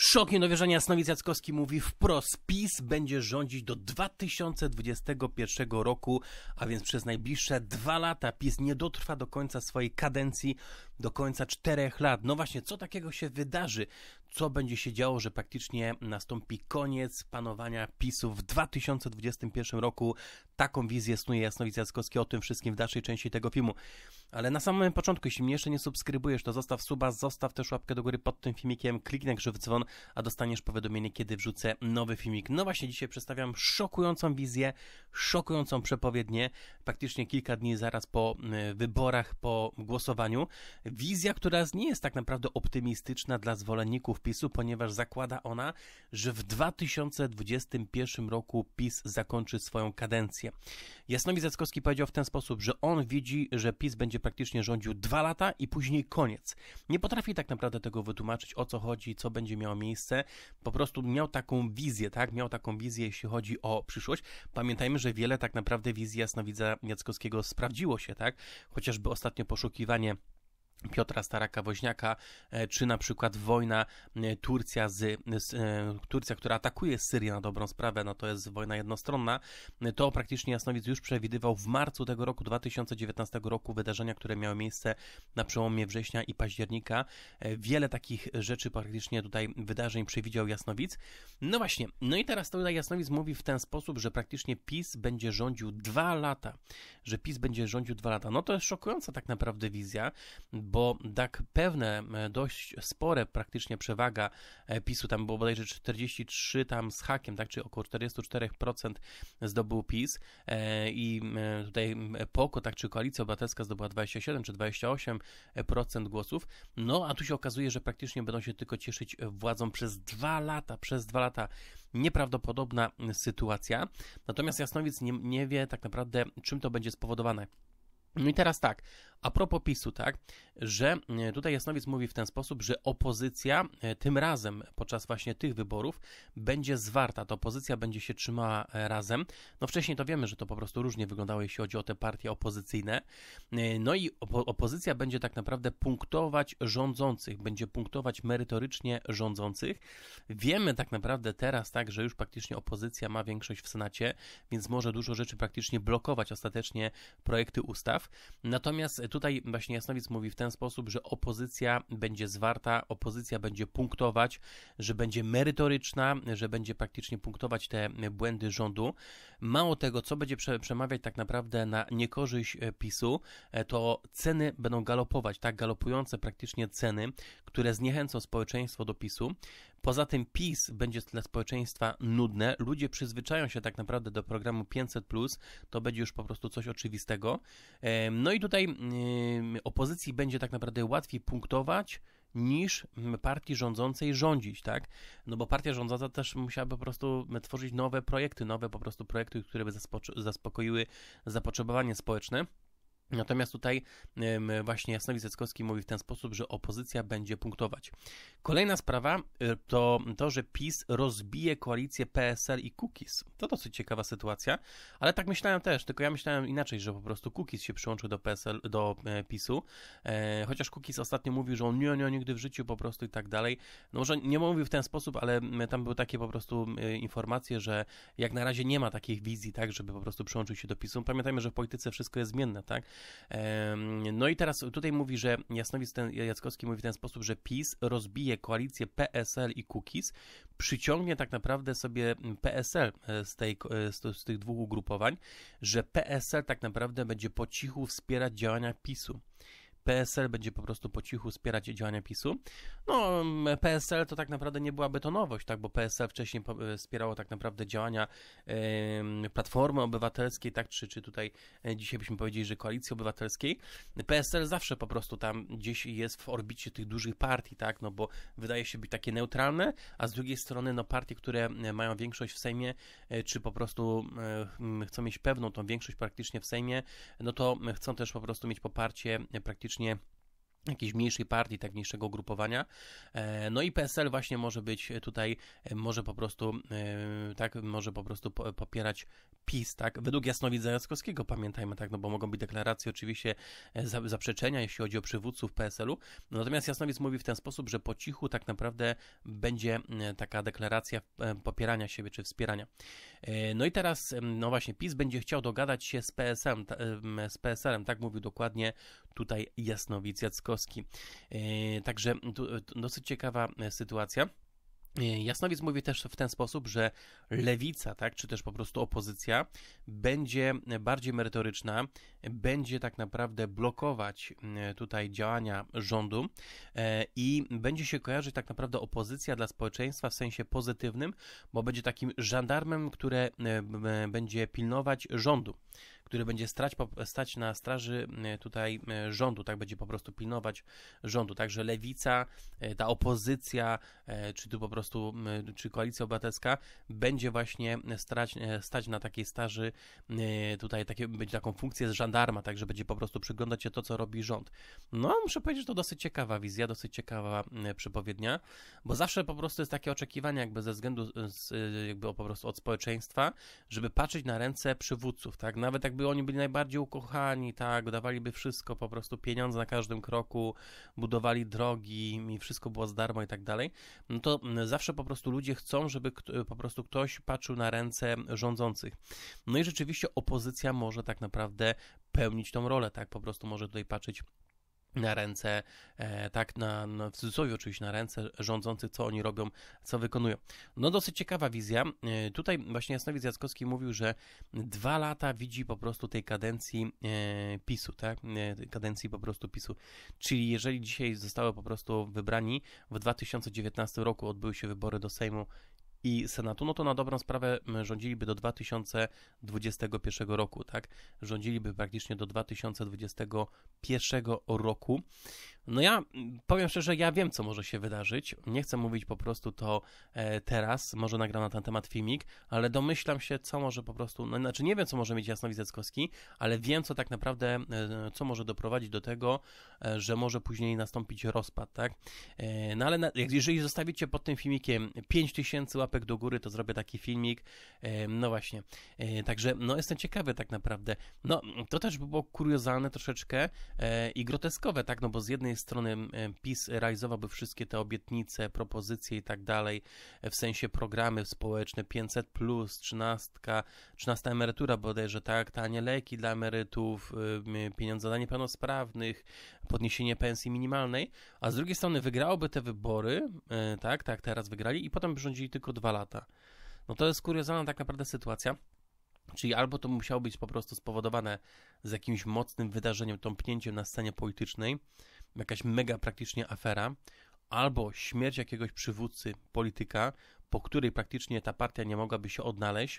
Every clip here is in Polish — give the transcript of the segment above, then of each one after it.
Szok niedowierzania Snowic Jackowski mówi wprost, PiS będzie rządzić do 2021 roku, a więc przez najbliższe dwa lata PiS nie dotrwa do końca swojej kadencji, do końca czterech lat. No właśnie, co takiego się wydarzy co będzie się działo, że praktycznie nastąpi koniec panowania PiSu w 2021 roku. Taką wizję snuje Jasnowic Jackowski o tym wszystkim w dalszej części tego filmu. Ale na samym początku, jeśli mnie jeszcze nie subskrybujesz, to zostaw suba, zostaw też łapkę do góry pod tym filmikiem, kliknij grzyw dzwon, a dostaniesz powiadomienie, kiedy wrzucę nowy filmik. No właśnie, dzisiaj przedstawiam szokującą wizję, szokującą przepowiednię, praktycznie kilka dni zaraz po y, wyborach, po głosowaniu. Wizja, która nie jest tak naprawdę optymistyczna dla zwolenników polityków PiSu, ponieważ zakłada ona, że w 2021 roku PiS zakończy swoją kadencję. Jasnowi Zackowski powiedział w ten sposób, że on widzi, że PiS będzie praktycznie rządził dwa lata i później koniec. Nie potrafi tak naprawdę tego wytłumaczyć, o co chodzi, co będzie miało miejsce. Po prostu miał taką wizję, tak? Miał taką wizję, jeśli chodzi o przyszłość. Pamiętajmy, że wiele tak naprawdę wizji Jasnowidza Jackowskiego sprawdziło się, tak? Chociażby ostatnio poszukiwanie Piotra Staraka-Woźniaka, e, czy na przykład wojna e, Turcja, z, z, e, Turcja, która atakuje Syrię na dobrą sprawę, no to jest wojna jednostronna, to praktycznie Jasnowic już przewidywał w marcu tego roku, 2019 roku, wydarzenia, które miały miejsce na przełomie września i października. Wiele takich rzeczy praktycznie tutaj wydarzeń przewidział Jasnowic. No właśnie, no i teraz tutaj Jasnowic mówi w ten sposób, że praktycznie PiS będzie rządził dwa lata, że PiS będzie rządził dwa lata. No to jest szokująca tak naprawdę wizja, bo tak pewne, e, dość spore praktycznie przewaga e, PiSu, tam było bodajże 43 tam z hakiem, tak, czy około 44% zdobył PiS e, i tutaj POKO, tak, czy Koalicja Obywatelska zdobyła 27 czy 28% głosów, no a tu się okazuje, że praktycznie będą się tylko cieszyć władzą przez dwa lata, przez dwa lata nieprawdopodobna sytuacja, natomiast Jasnowic nie, nie wie tak naprawdę, czym to będzie spowodowane. No i teraz tak, a propos PiSu, tak, że e, tutaj Jasnowic mówi w ten sposób, że opozycja e, tym razem podczas właśnie tych wyborów będzie zwarta, to opozycja będzie się trzymała e, razem. No wcześniej to wiemy, że to po prostu różnie wyglądało, jeśli chodzi o te partie opozycyjne. No i opo opozycja będzie tak naprawdę punktować rządzących, będzie punktować merytorycznie rządzących. Wiemy tak naprawdę teraz tak, że już praktycznie opozycja ma większość w Senacie, więc może dużo rzeczy praktycznie blokować ostatecznie projekty ustaw. Natomiast tutaj właśnie Jasnowic mówi w ten sposób, że opozycja będzie zwarta, opozycja będzie punktować, że będzie merytoryczna, że będzie praktycznie punktować te błędy rządu. Mało tego, co będzie przemawiać tak naprawdę na niekorzyść e, PiSu, e, to ceny będą galopować, tak galopujące praktycznie ceny, które zniechęcą społeczeństwo do PiSu. Poza tym PiS będzie dla społeczeństwa nudne, ludzie przyzwyczają się tak naprawdę do programu 500, to będzie już po prostu coś oczywistego. No i tutaj opozycji będzie tak naprawdę łatwiej punktować niż mm, partii rządzącej rządzić, tak? No bo partia rządząca też musiałaby po prostu tworzyć nowe projekty, nowe po prostu projekty, które by zaspokoiły zapotrzebowanie społeczne. Natomiast tutaj właśnie Jasnowi Zeckowski mówi w ten sposób, że opozycja będzie punktować. Kolejna sprawa y, to to, że PiS rozbije koalicję PSL i Kukiz. To dosyć ciekawa sytuacja, ale tak myślałem też, tylko ja myślałem inaczej, że po prostu Kukiz się przyłączył do PSL, do e, PiSu, e, chociaż Kukiz ostatnio mówił, że on nie, nie, nigdy w życiu po prostu i tak dalej. No może nie mówił w ten sposób, ale tam były takie po prostu e, informacje, że jak na razie nie ma takich wizji, tak, żeby po prostu przyłączył się do PiSu. Pamiętajmy, że w polityce wszystko jest zmienne, tak? No i teraz tutaj mówi, że Jasnowic ten, Jackowski mówi w ten sposób, że PiS rozbije koalicję PSL i Kukiz, przyciągnie tak naprawdę sobie PSL e, z, tej, e, z, z tych dwóch ugrupowań, że PSL tak naprawdę będzie po cichu wspierać działania PiSu. PSL będzie po prostu po cichu wspierać działania PiSu. No, mm, PSL to tak naprawdę nie byłaby to nowość, tak, bo PSL wcześniej e, wspierało tak naprawdę działania Platformy Obywatelskiej, tak, czy, czy tutaj e, dzisiaj byśmy powiedzieli, że Koalicji Obywatelskiej. PSL zawsze po prostu tam gdzieś jest w orbicie tych dużych partii, tak, no bo wydaje się być takie neutralne, a z drugiej strony, no partie, które e, mają większość w Sejmie, czy po prostu chcą mieć pewną tą większość praktycznie w Sejmie, no to chcą też po prostu mieć poparcie praktycznie jakiejś mniejszej partii, tak mniejszego grupowania. E, no i PSL właśnie może być tutaj, e, może po prostu, e, tak, może po prostu popierać PiS, tak, według Jasnowidza Jackowskiego, pamiętajmy, tak, no bo mogą być deklaracje oczywiście zaprzeczenia, jeśli chodzi o przywódców PSL-u, natomiast Jasnowidz mówi w ten sposób, że po cichu tak naprawdę będzie taka deklaracja popierania siebie, czy wspierania. No i teraz, no właśnie, PiS będzie chciał dogadać się z PSL-em, z PSL-em tak mówił dokładnie tutaj Jasnowic Jackowski. E, także dosyć ciekawa e, sytuacja. E, Jasnowic mówi też w ten sposób, że lewica, tak, czy też po prostu opozycja, będzie bardziej merytoryczna, będzie tak naprawdę blokować tutaj działania rządu i będzie się kojarzyć tak naprawdę opozycja dla społeczeństwa w sensie pozytywnym, bo będzie takim żandarmem, które będzie pilnować rządu który będzie strać, stać na straży e, tutaj e, rządu, tak będzie po prostu pilnować rządu. Także lewica, e, ta opozycja, czy tu po prostu, czy koalicja obywatelska będzie właśnie strać, stać na takiej straży, tutaj takie, będzie taką funkcję z żandarma, także będzie po prostu przyglądać się to, co robi rząd. No, muszę powiedzieć, że to dosyć ciekawa wizja, dosyć ciekawa przepowiednia, bo zawsze po prostu jest takie oczekiwanie jakby ze względu z, jakby po prostu od społeczeństwa, żeby patrzeć na ręce przywódców, tak? Nawet jakby jakby oni byli najbardziej ukochani, tak, dawaliby wszystko, po prostu pieniądze na każdym kroku, budowali drogi i wszystko było z darmo i tak dalej, no to zawsze po prostu ludzie chcą, żeby po prostu ktoś patrzył na ręce rządzących. No i rzeczywiście opozycja może tak naprawdę pełnić tą rolę, tak, po prostu może tutaj patrzeć na ręce, e, tak, na, no w cudzysłowie oczywiście, na ręce rządzących, co oni robią, co wykonują. No dosyć ciekawa wizja. E, tutaj właśnie Jasnowic Jackowski mówił, że dwa lata widzi po prostu tej kadencji e, PiSu, tak, kadencji po prostu PiSu. Czyli jeżeli dzisiaj zostały po prostu wybrani, w 2019 roku odbyły się wybory do Sejmu i Senatu, no to na dobrą sprawę rządziliby do 2021 roku, tak? Rządziliby praktycznie do 2021 roku. No ja powiem szczerze, ja wiem, co może się wydarzyć. Nie chcę mówić po prostu to e, teraz, może nagram na ten temat filmik, ale domyślam się, co może po prostu, no, znaczy nie wiem, co może mieć Jasnowizeckowski, ale wiem, co tak naprawdę, e, co może doprowadzić do tego, e, że może później nastąpić rozpad, tak? No ale na, jeżeli zostawicie pod tym filmikiem 5000 łapek do góry, to zrobię taki filmik, no właśnie. Także, no jestem ciekawy tak naprawdę. No, to też by było kuriozalne troszeczkę i groteskowe, tak? No bo z jednej strony PiS realizowałby wszystkie te obietnice, propozycje i tak dalej, w sensie programy społeczne 500, 13, 13 emerytura bodajże, tak, tanie leki dla emerytów, pieniądze dla niepełnosprawnych, podniesienie pensji minimalnej, a z drugiej strony wygrałoby te wybory, e, tak, tak, teraz wygrali i potem by rządzili tylko dwa lata. No to jest kuriozalna tak naprawdę sytuacja. Czyli albo to musiało być po prostu spowodowane z jakimś mocnym wydarzeniem, tąpnięciem na scenie politycznej, jakaś mega praktycznie afera, albo śmierć jakiegoś przywódcy, polityka, po której praktycznie ta partia nie mogłaby się odnaleźć,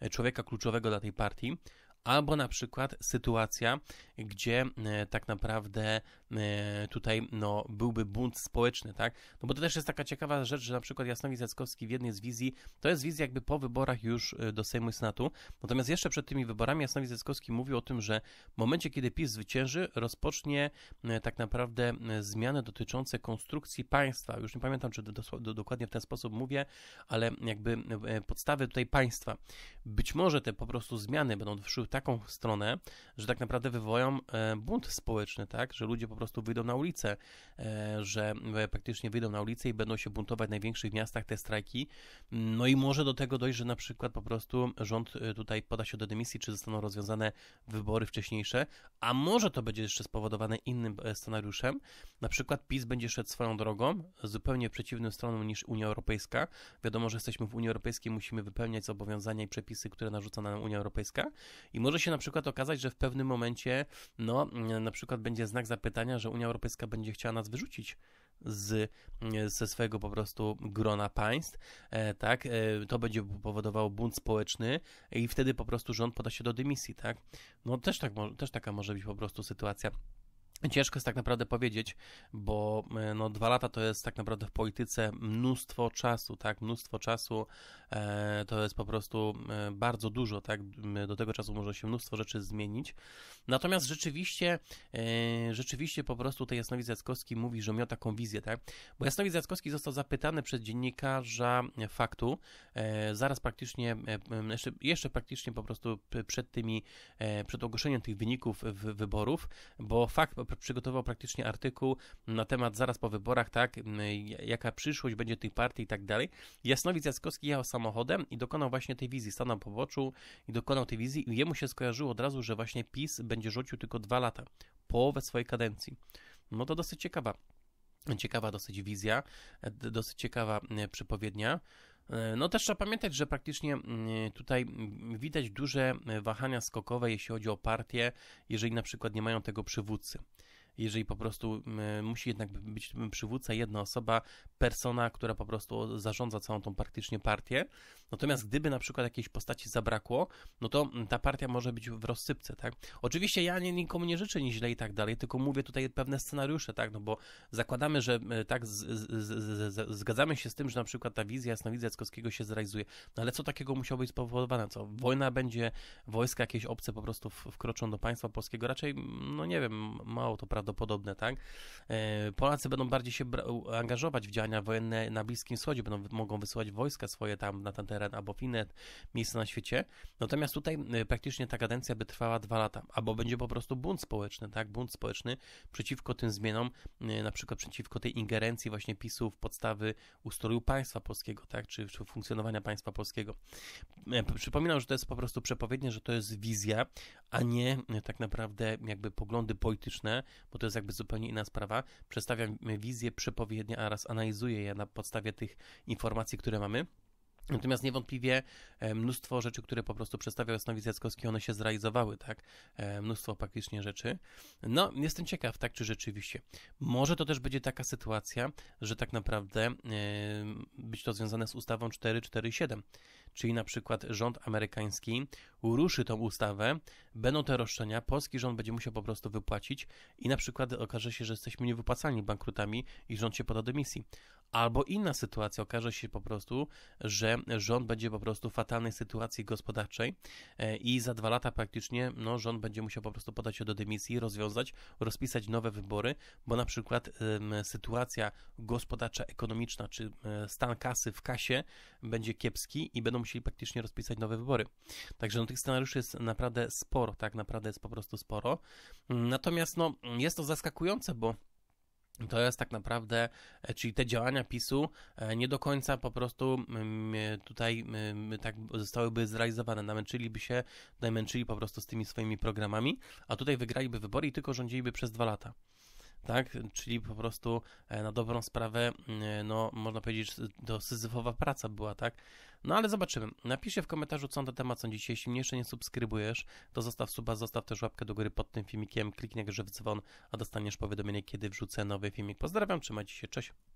e, człowieka kluczowego dla tej partii, albo na przykład sytuacja, gdzie e, tak naprawdę e, tutaj no, byłby bunt społeczny, tak? No bo to też jest taka ciekawa rzecz, że na przykład Jasnowi Zackowski w jednej z wizji, to jest wizja jakby po wyborach już e, do Sejmu i Senatu, natomiast jeszcze przed tymi wyborami Jasnowi Zackowski mówił o tym, że w momencie, kiedy PiS zwycięży, rozpocznie tak naprawdę zmiany dotyczące konstrukcji państwa. Już nie pamiętam, czy dokładnie w ten sposób mówię, ale jakby podstawy tutaj państwa. Być może te po prostu zmiany będą szły w taką stronę, że tak naprawdę wywołają e, bunt społeczny, tak, że ludzie po prostu wyjdą na ulicę, e, że e, praktycznie wyjdą na ulicę i będą się buntować w największych miastach te strajki. No i może do tego dojść, że na przykład po prostu rząd tutaj poda się do dymisji, czy zostaną rozwiązane wybory wcześniejsze, a może to będzie jeszcze spowodowane innym scenariuszem. Na przykład PiS będzie szedł swoją drogą, zupełnie przeciwną stroną niż Unia Europejska. Wiadomo, że jesteśmy w Unii Europejskiej, musimy wypełniać zobowiązania i przepisy, które narzuca nam Unia Europejska i może się na przykład okazać, że w pewnym momencie, no, mm, na przykład będzie znak zapytania, że Unia Europejska będzie chciała nas wyrzucić z, mm, ze swojego po prostu grona państw, e, tak, e, to będzie powodowało bunt społeczny i wtedy po prostu rząd poda się do dymisji, tak, no też, tak, też taka może być po prostu sytuacja. Ciężko jest tak naprawdę powiedzieć, bo e, no, dwa lata to jest tak naprawdę w polityce mnóstwo czasu, tak? Mnóstwo czasu e, to jest po prostu e, bardzo dużo, tak? Do tego czasu może się mnóstwo rzeczy zmienić. Natomiast rzeczywiście, e, rzeczywiście po prostu ten Jasnowidz Jackowski mówi, że miał taką wizję, tak? Bo Jasnowidz Jackowski został zapytany przez dziennikarza faktu, e, zaraz praktycznie, e, jeszcze, jeszcze, praktycznie po prostu przed tymi, przed ogłoszeniem tych wyników wyborów, bo fakt przygotował praktycznie artykuł na temat zaraz po wyborach, tak, jaka przyszłość będzie tych partii i tak dalej. Jasnowic Jackowski jechał samochodem i dokonał właśnie tej wizji, stanął po boczu i dokonał tej wizji i jemu się skojarzyło od razu, że właśnie PiS będzie rzucił tylko dwa lata, połowę swojej kadencji. No to dosyć ciekawa, ciekawa dosyć wizja, dosyć ciekawa przepowiednia. E, no też trzeba pamiętać, że praktycznie tutaj widać duże wahania skokowe, jeśli chodzi o partie, jeżeli na przykład nie mają tego przywódcy jeżeli po prostu musi jednak być przywódca, jedna osoba, persona, która po prostu zarządza całą tą praktycznie partię, Natomiast gdyby na przykład jakiejś postaci zabrakło, no to mm, ta partia może być w rozsypce, tak? Oczywiście ja nie, nikomu nie życzę nic źle i tak dalej, tylko mówię tutaj pewne scenariusze, tak? No bo zakładamy, że e, tak, z, z, z, zgadzamy się z tym, że na przykład ta wizja jasnowidza Jackowskiego się zrealizuje, no ale co takiego musiało być spowodowane, co? Wojna będzie, wojska jakieś obce po prostu wkroczą do państwa polskiego, raczej, mm, no nie wiem, mało to prawdopodobne, tak? E, Polacy będą bardziej się angażować w działania wojenne na Bliskim Wschodzie, będą, mogą wysyłać wojska swoje tam na ten teren albo w inne miejsce na świecie. Natomiast tutaj y, praktycznie ta kadencja by trwała dwa lata, albo będzie po prostu bunt społeczny, tak? Bunt społeczny przeciwko tym zmianom, y, na przykład przeciwko tej ingerencji właśnie PiSu w podstawy ustroju państwa polskiego, tak? Czy, czy funkcjonowania państwa polskiego. E, przypominam, że to jest po prostu przepowiednie, że to jest wizja, a nie y, tak naprawdę jakby poglądy polityczne, bo to jest jakby zupełnie inna sprawa. Przedstawiam wizję, przepowiednie, a raz analizuję je na podstawie tych informacji, które mamy. Natomiast niewątpliwie e, mnóstwo rzeczy, które po prostu przedstawiał Jasnowic Jackowski, one się zrealizowały, tak? E, mnóstwo praktycznie rzeczy. No, jestem ciekaw, tak, czy rzeczywiście. Może to też będzie taka sytuacja, że tak naprawdę e, być to związane z ustawą 447, czyli na przykład rząd amerykański uruszy tą ustawę, będą te roszczenia, polski rząd będzie musiał po prostu wypłacić i na przykład okaże się, że jesteśmy niewypłacalni bankrutami i rząd się poda dymisji. Albo inna sytuacja, okaże się po prostu, że rząd będzie po prostu w fatalnej sytuacji gospodarczej e, i za dwa lata praktycznie no, rząd będzie musiał po prostu podać się do dymisji, rozwiązać, rozpisać nowe wybory, bo na przykład sytuacja gospodarcza, ekonomiczna czy e, stan kasy w kasie będzie kiepski i będą musieli praktycznie rozpisać nowe wybory. Także no, tych scenariuszy jest naprawdę sporo, tak naprawdę jest po prostu sporo. Natomiast no, jest to zaskakujące, bo to jest tak naprawdę, e, czyli te działania PiSu e, nie do końca po prostu mm, e, tutaj mm, tak zostałyby zrealizowane. Namęczyliby się, najmęczyli po prostu z tymi swoimi programami, a tutaj wygraliby wybory i tylko rządziliby przez dwa lata tak? Czyli po prostu e, na dobrą sprawę, mm, e, no można powiedzieć, do syzyfowa praca była, tak? No ale zobaczymy. Napiszcie w komentarzu, co na ten temat sądzicie. Jeśli mnie jeszcze nie subskrybujesz, to zostaw suba, zostaw też łapkę do góry pod tym filmikiem, kliknij grze w dzwon, a dostaniesz powiadomienie, kiedy wrzucę nowy filmik. Pozdrawiam, trzymajcie się, cześć!